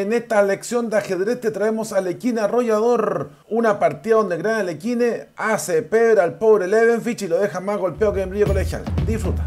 En esta lección de ajedrez te traemos a Lequine arrollador. Una partida donde el gran Lequine hace pedra al pobre Levenfich y lo deja más golpeado que en brillo colegial. Disfruta.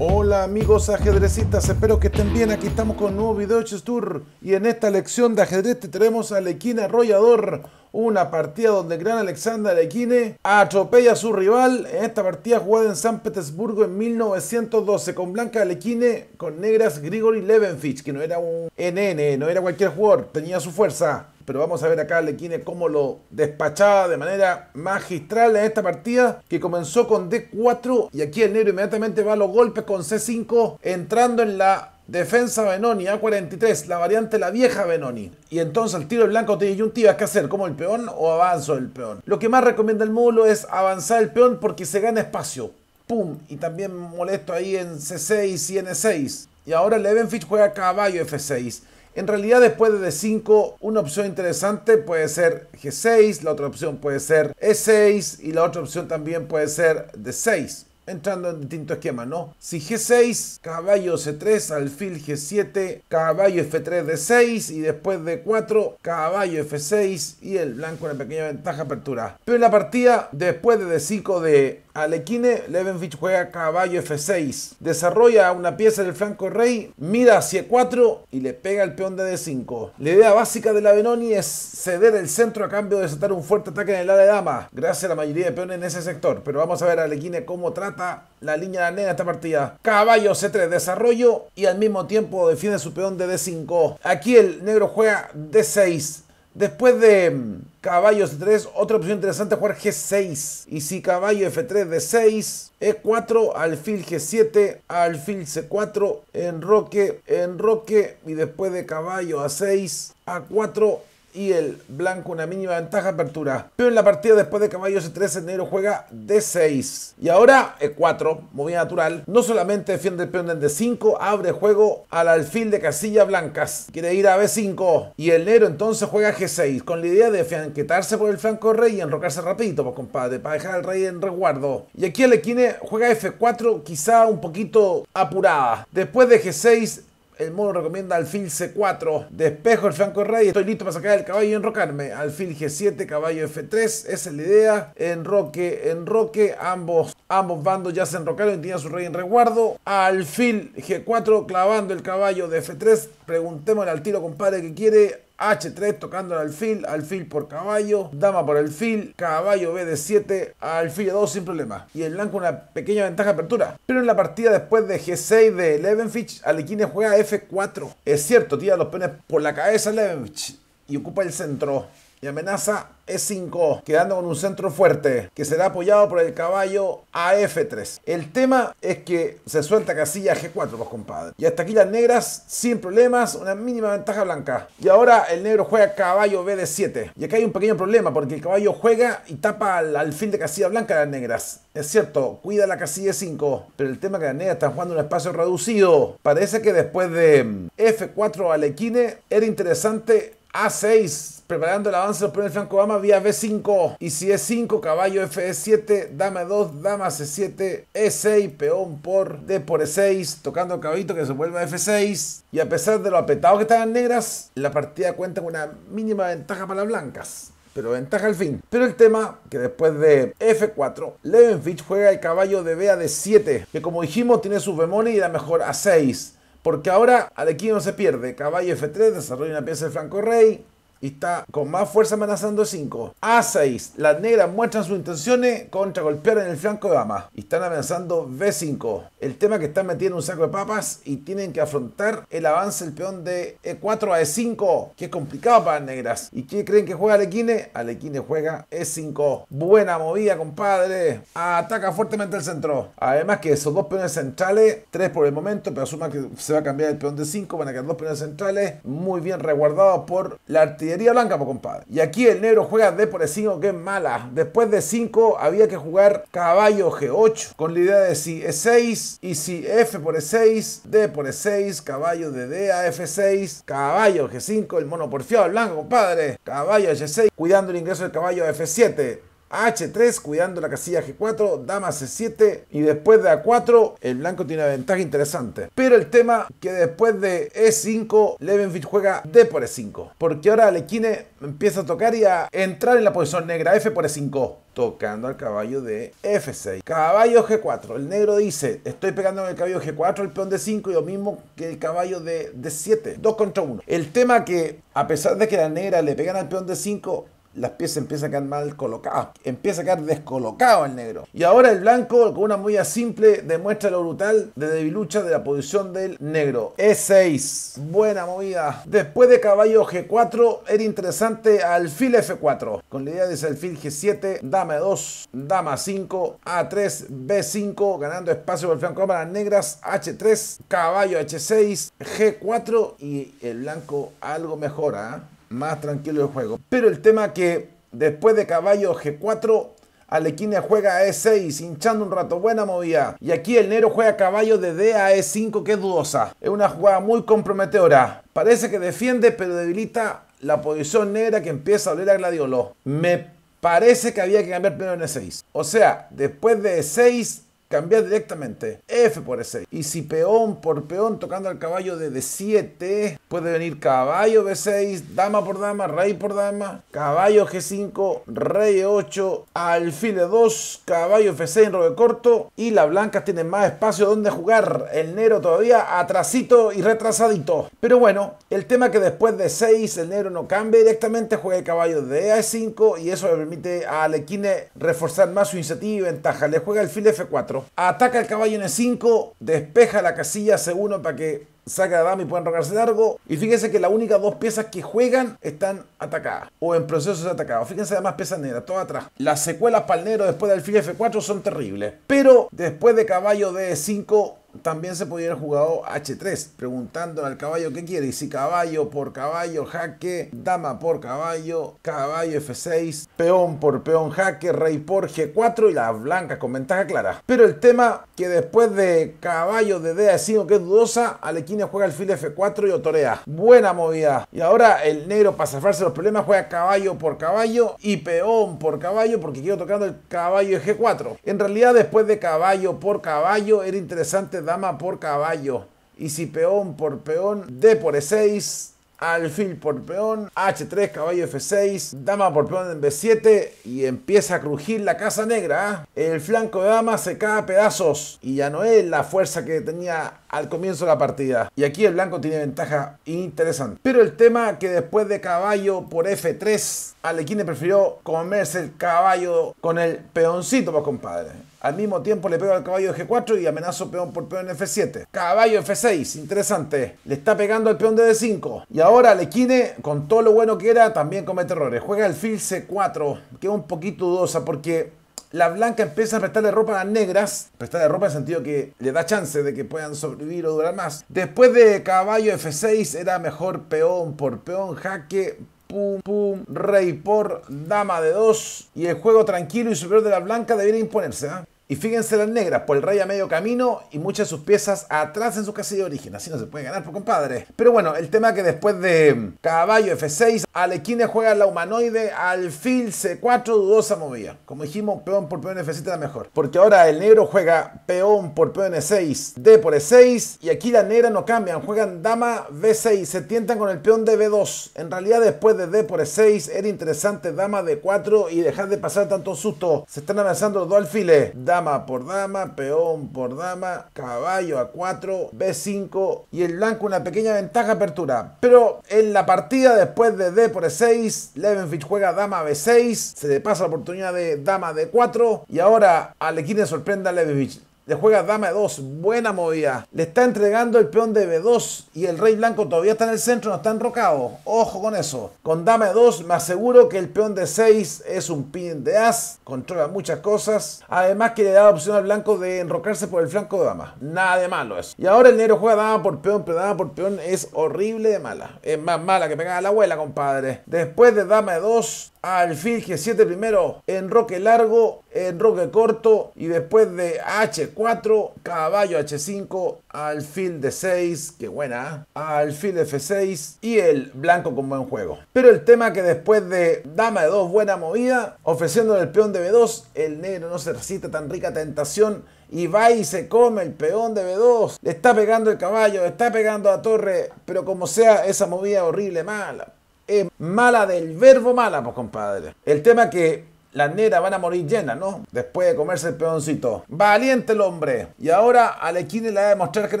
Hola amigos ajedrecistas, espero que estén bien. Aquí estamos con un nuevo video Chess Tour y en esta lección de ajedrez te tenemos a Lequine Arrollador. Una partida donde el gran Alexander Lequine atropella a su rival en esta partida jugada en San Petersburgo en 1912 con blanca Alekine con negras Grigory Levenfich, que no era un NN, no era cualquier jugador, tenía su fuerza pero vamos a ver acá Lequine cómo lo despachaba de manera magistral en esta partida que comenzó con D4 y aquí el negro inmediatamente va a los golpes con C5 entrando en la defensa Benoni, A43, la variante la vieja Benoni. Y entonces el tiro blanco tiene yuntiva que hacer, como el peón o avanzo el peón. Lo que más recomienda el módulo es avanzar el peón porque se gana espacio. ¡Pum! Y también molesto ahí en C6 y en 6 e Y ahora Levenfish juega caballo F6. En realidad después de D5 una opción interesante puede ser G6, la otra opción puede ser E6 y la otra opción también puede ser D6 entrando en distintos esquemas, ¿no? Si G6, caballo C3, alfil G7, caballo F3 D6 y después de 4 caballo F6 y el blanco una pequeña ventaja apertura. Pero en la partida después de D5 de Alequine Levenvich juega caballo F6, desarrolla una pieza del flanco rey, mira hacia 4 y le pega el peón de D5. La idea básica de la Benoni es ceder el centro a cambio de saltar un fuerte ataque en el ala de dama, gracias a la mayoría de peones en ese sector. Pero vamos a ver a Alequine cómo trata la línea de la esta partida. Caballo C3, desarrollo y al mismo tiempo defiende su peón de D5. Aquí el negro juega D6. Después de mm, caballo C3, otra opción interesante es jugar G6. Y si caballo F3 de 6, E4, alfil G7, alfil C4, enroque, enroque. Y después de caballo A6, A4, y el blanco una mínima ventaja apertura. Pero en la partida después de caballo C3 el negro juega D6. Y ahora E4, movida natural. No solamente defiende el peón en D5, abre juego al alfil de casilla blancas. Quiere ir a B5. Y el negro entonces juega G6 con la idea de fianquetarse por el flanco del rey y enrocarse rapidito, pues compadre, para dejar al rey en resguardo. Y aquí el equine juega F4 quizá un poquito apurada. Después de G6 el mono recomienda alfil C4. Despejo el flanco de rey. Estoy listo para sacar el caballo y enrocarme. Alfil G7, caballo F3. Esa es la idea. Enroque, enroque. Ambos, ambos bandos ya se enrocaron y su rey en resguardo. Alfil G4 clavando el caballo de F3. Preguntémosle al tiro, compadre, que quiere. H3 tocando al alfil, alfil por caballo, dama por alfil, caballo B de 7, alfil A2 sin problema. Y el blanco una pequeña ventaja de apertura. Pero en la partida después de G6 de Levenfish, Alekhine juega F4. Es cierto, tira los peones por la cabeza Levenfish y ocupa el centro y amenaza E5, quedando con un centro fuerte que será apoyado por el caballo AF3. El tema es que se suelta casilla G4, pues compadre. Y hasta aquí las negras sin problemas, una mínima ventaja blanca. Y ahora el negro juega caballo BD7. Y acá hay un pequeño problema porque el caballo juega y tapa al, fin de casilla blanca de las negras. Es cierto, cuida la casilla E5, pero el tema es que las negras están jugando un espacio reducido. Parece que después de mm, F4 al equine era interesante a6, preparando el avance del primer flanco Obama vía B5. Y si es 5 caballo F7, e dama 2, e dama C7, E6, peón por D por E6, tocando el caballito que se vuelve a F6. Y a pesar de los apetados que estaban negras, la partida cuenta con una mínima ventaja para las blancas pero ventaja al fin. Pero el tema que después de F4, Levenfish juega el caballo de B D7, que como dijimos tiene sus bemoles y da mejor A6. Porque ahora no se pierde, caballo F3, desarrolla una pieza de Franco Rey, y está con más fuerza amenazando 5. A6. Las negras muestran sus intenciones contra golpear en el flanco de Dama. Y están amenazando B5. El tema es que están metiendo un saco de papas y tienen que afrontar el avance del peón de E4 a E5. Que es complicado para las negras. ¿Y qué creen que juega Alequine? Alequine juega E5. Buena movida, compadre. Ataca fuertemente el centro. Además que esos dos peones centrales, tres por el momento, pero asuma que se va a cambiar el peón de 5. Van a quedar dos peones centrales. Muy bien resguardados por la artillería blanca, compadre. Y aquí el negro juega D por E5, que es mala. Después de 5 había que jugar caballo G8, con la idea de si E6 y si F por E6, D por E6, caballo de D a F6, caballo G5, el mono porfiado blanco, compadre. Caballo g 6 cuidando el ingreso del caballo F7. H3 cuidando la casilla G4, dama C7 y después de A4 el blanco tiene una ventaja interesante. Pero el tema que después de E5 Levenfield juega D por E5 porque ahora alekine empieza a tocar y a entrar en la posición negra F por E5 tocando al caballo de F6. Caballo G4. El negro dice, estoy pegando en el caballo G4, el peón de 5 y lo mismo que el caballo de, d 7. 2 contra 1. El tema que, a pesar de que la negra le pegan al peón de 5, las piezas empiezan a quedar mal colocadas, empieza a quedar descolocado el negro. Y ahora el blanco, con una movida simple, demuestra lo brutal de debilucha de la posición del negro. E6, buena movida. Después de caballo G4, era interesante alfil F4, con la idea de ese alfil G7, dama 2, dama 5, A3, B5, ganando espacio por el flanco para las negras, H3, caballo H6, G4 y el blanco algo mejora. ¿ah? más tranquilo el juego. Pero el tema que después de caballo G4, Alequine juega a E6, hinchando un rato, buena movida. Y aquí el negro juega caballo de D a E5, que es dudosa. Es una jugada muy comprometedora. Parece que defiende, pero debilita la posición negra que empieza a oler a Gladiolo. Me parece que había que cambiar primero en E6. O sea, después de E6, cambiar directamente F por E6. Y si peón por peón tocando al caballo de D7, puede venir caballo B6, dama por dama, rey por dama, caballo G5, rey E8, alfil E2, caballo F6 en robe corto y las blancas tienen más espacio donde jugar. El negro todavía atrasito y retrasadito. Pero bueno, el tema que después de 6 el negro no cambia directamente, juega el caballo de A5 y eso le permite a Alekine reforzar más su iniciativa y ventaja. Le juega alfil F4 ataca el caballo en E5, despeja la casilla C1 para que saque la dama y puedan rogarse largo. Y fíjense que las únicas dos piezas que juegan están atacadas o en proceso procesos atacados. Fíjense además piezas negras, todas atrás. Las secuelas para el después del alfil F4 son terribles. Pero después de caballo D5 también se pudiera jugado H3, preguntando al caballo qué quiere. Y si caballo por caballo, jaque, dama por caballo, caballo F6, peón por peón, jaque, rey por G4 y la blanca con ventaja clara. Pero el tema que después de caballo de D5 que es dudosa, Alequina juega fil F4 y otorea. Buena movida. Y ahora el negro para zafarse los problemas juega caballo por caballo y peón por caballo porque quiero tocando el caballo de G4. En realidad después de caballo por caballo era interesante dama por caballo. Y si peón por peón, D por E6, alfil por peón, H3, caballo F6, dama por peón en B7 y empieza a crujir la casa negra. ¿ah? El flanco de dama se cae a pedazos y ya no es la fuerza que tenía al comienzo de la partida. Y aquí el blanco tiene ventaja interesante. Pero el tema que después de caballo por F3, Alequine prefirió comerse el caballo con el peoncito, pues compadre. Al mismo tiempo le pego al caballo de G4 y amenazo peón por peón en F7. Caballo F6, interesante. Le está pegando al peón de D5. Y ahora Alequine, con todo lo bueno que era, también comete errores. Juega el fil C4, que un poquito dudosa porque la blanca empieza a prestarle ropa a las negras, prestarle ropa en el sentido que le da chance de que puedan sobrevivir o durar más. Después de caballo F6 era mejor peón por peón, jaque, pum, pum, rey por dama de dos y el juego tranquilo y superior de la blanca debiera imponerse. ¿ah? Y fíjense las negras por el rey a medio camino y muchas de sus piezas atrás en su casilla de origen. Así no se puede ganar, por pues, compadre. Pero bueno, el tema que después de caballo F6, Alequine juega la humanoide, alfil C4, dudosa movida. Como dijimos, peón por peón F7 era mejor. Porque ahora el negro juega peón por peón E6, D por E6 y aquí la negra no cambian, juegan dama B6, se tientan con el peón de B2. En realidad después de D por E6 era interesante dama D4 y dejar de pasar tanto susto. Se están avanzando los dos alfiles. Dama dama por dama, peón por dama, caballo a 4, b5 y el blanco una pequeña ventaja apertura. Pero en la partida después de d por e6, Levenfish juega dama b6, se le pasa la oportunidad de dama d4 y ahora Alekhine sorprende a Levenfield. Le juega dama de 2 buena movida. Le está entregando el peón de B2 y el rey blanco todavía está en el centro, no está enrocado. Ojo con eso. Con dama E2 me aseguro que el peón de 6 es un pin de as, controla muchas cosas. Además que le da la opción al blanco de enrocarse por el flanco de dama. Nada de malo es Y ahora el negro juega dama por peón, pero dama por peón es horrible de mala. Es más mala que pegar a la abuela, compadre. Después de dama de 2 alfil 7 primero, en roque largo, en roque corto y después de H4, caballo H5, alfil D6, que buena, alfil F6 y el blanco con buen juego. Pero el tema que después de dama de 2 buena movida, ofreciéndole el peón de B2, el negro no se resiste tan rica tentación y va y se come el peón de B2, le está pegando el caballo, le está pegando a torre, pero como sea esa movida horrible, mala es eh, mala del verbo mala, pues compadre. El tema que las negras van a morir llenas, ¿no? Después de comerse el peoncito. Valiente el hombre. Y ahora a la le va a demostrar quién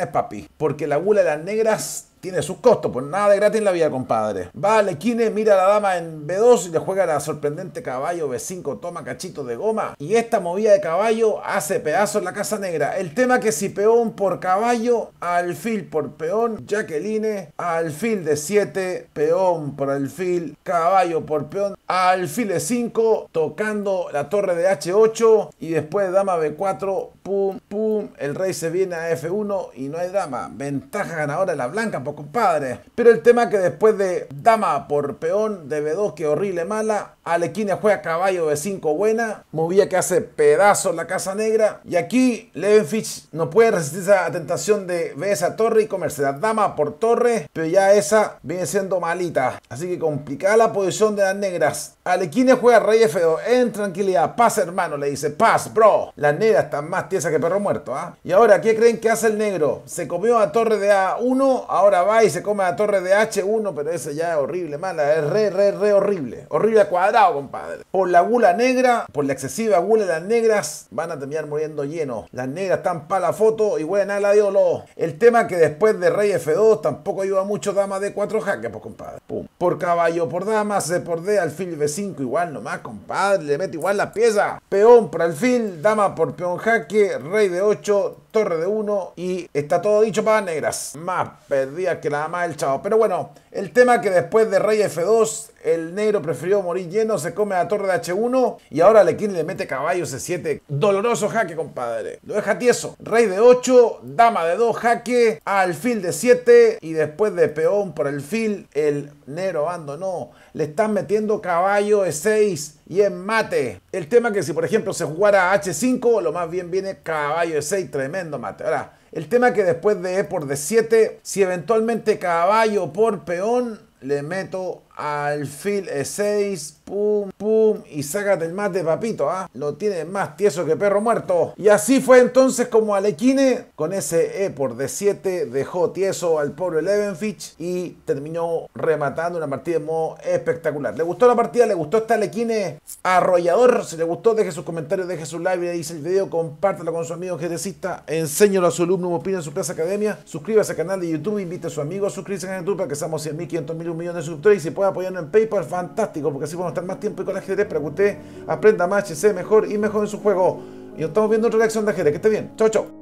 es papi. Porque la gula de las negras tiene sus costos, pues nada de gratis en la vida, compadre. vale Kine mira a la dama en B2 y le juega la sorprendente caballo B5, toma cachito de goma. Y esta movida de caballo hace pedazo en la casa negra. El tema que si peón por caballo, alfil por peón, Jacqueline, alfil de 7, peón por alfil, caballo por peón, alfil de 5, tocando la torre de H8 y después dama B4, pum, pum. El rey se viene a F1 y no hay dama. Ventaja ganadora la blanca, por pues, compadre. Pero el tema que después de dama por peón de B2, que horrible mala. Alequina juega caballo de 5 buena. Movía que hace pedazos la casa negra. Y aquí Levenfish no puede resistirse a la tentación de ver esa torre y comerse la dama por torre. Pero ya esa viene siendo malita. Así que complicada la posición de las negras. Alequine juega rey F2 en tranquilidad, paz hermano, le dice, paz bro. Las negras están más tiesa que perro muerto, ¿ah? Y ahora, ¿qué creen que hace el negro? Se comió a torre de A1, ahora va y se come a torre de H1, pero ese ya es horrible, mala, es re, re, re horrible. Horrible a cuadrado, compadre. Por la gula negra, por la excesiva gula de las negras, van a terminar muriendo lleno Las negras están para la foto y bueno la la lo. El tema que después de rey F2 tampoco ayuda mucho dama de 4 jaque, pues compadre. Pum. Por caballo, por dama, C por D, alfil 5 igual nomás, compadre. Le mete igual la pieza. Peón por el fin, dama por peón jaque, rey de 8, torre de 1 y está todo dicho para negras. Más perdidas que la dama del chavo. Pero bueno, el tema que después de rey F2, el negro prefirió morir lleno, se come a torre de H1 y ahora le quiere le mete caballo C7. Doloroso jaque, compadre. Lo deja tieso. Rey de 8, dama de 2, jaque, al fin de 7 y después de peón por el fil, el negro abandonó. Le están metiendo caballo e6 y en mate. El tema que si por ejemplo se jugara H5, lo más bien viene caballo E6, tremendo mate. Ahora, el tema que después de E por D7, si eventualmente caballo por peón, le meto alfil E6, pum, pum y sácate el más de papito, ¿ah? Lo tiene más tieso que perro muerto. Y así fue entonces como Alequine, con ese E por D7, dejó tieso al pobre Levenfich y terminó rematando una partida de modo espectacular. ¿Le gustó la partida? ¿Le gustó este Alequine arrollador? Si le gustó, deje sus comentarios, deje su like, le dice el video, compártelo con su amigo GTCista, enséñalo a su alumno, opina en su clase academia, suscríbase al canal de YouTube, invite a su amigo a suscribirse a YouTube para que seamos 100.000, 500.000, un millón de suscriptores y si puede apoyarnos en PayPal, fantástico, porque así podemos estar más tiempo y con la GTP para que usted aprenda más se mejor y mejor en su juego. Y nos estamos viendo en otra reacción de gente. Que esté bien. Chao, chao.